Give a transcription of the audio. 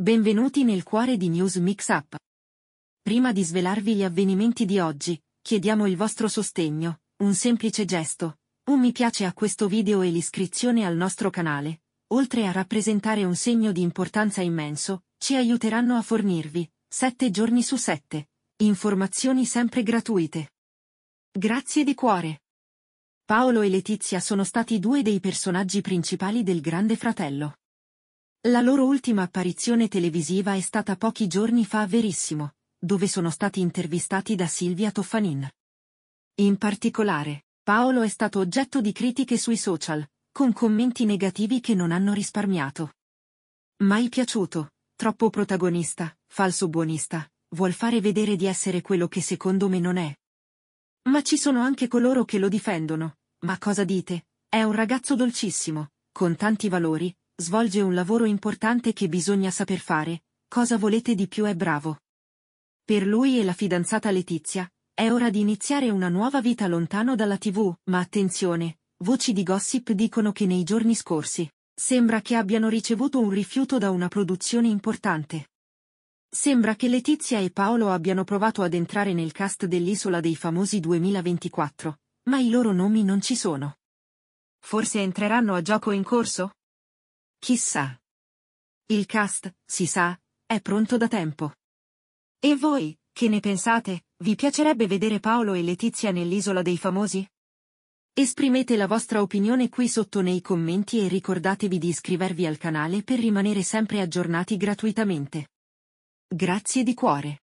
Benvenuti nel cuore di News Mix Up. Prima di svelarvi gli avvenimenti di oggi, chiediamo il vostro sostegno, un semplice gesto, un mi piace a questo video e l'iscrizione al nostro canale, oltre a rappresentare un segno di importanza immenso, ci aiuteranno a fornirvi, 7 giorni su 7, informazioni sempre gratuite. Grazie di cuore. Paolo e Letizia sono stati due dei personaggi principali del Grande Fratello. La loro ultima apparizione televisiva è stata pochi giorni fa a Verissimo, dove sono stati intervistati da Silvia Toffanin. In particolare, Paolo è stato oggetto di critiche sui social, con commenti negativi che non hanno risparmiato. Mai piaciuto, troppo protagonista, falso buonista, vuol fare vedere di essere quello che secondo me non è. Ma ci sono anche coloro che lo difendono, ma cosa dite? È un ragazzo dolcissimo, con tanti valori, svolge un lavoro importante che bisogna saper fare, cosa volete di più è bravo. Per lui e la fidanzata Letizia, è ora di iniziare una nuova vita lontano dalla tv, ma attenzione, voci di gossip dicono che nei giorni scorsi, sembra che abbiano ricevuto un rifiuto da una produzione importante. Sembra che Letizia e Paolo abbiano provato ad entrare nel cast dell'Isola dei Famosi 2024, ma i loro nomi non ci sono. Forse entreranno a gioco in corso? Chissà. Il cast, si sa, è pronto da tempo. E voi, che ne pensate? Vi piacerebbe vedere Paolo e Letizia nell'isola dei famosi? Esprimete la vostra opinione qui sotto nei commenti e ricordatevi di iscrivervi al canale per rimanere sempre aggiornati gratuitamente. Grazie di cuore.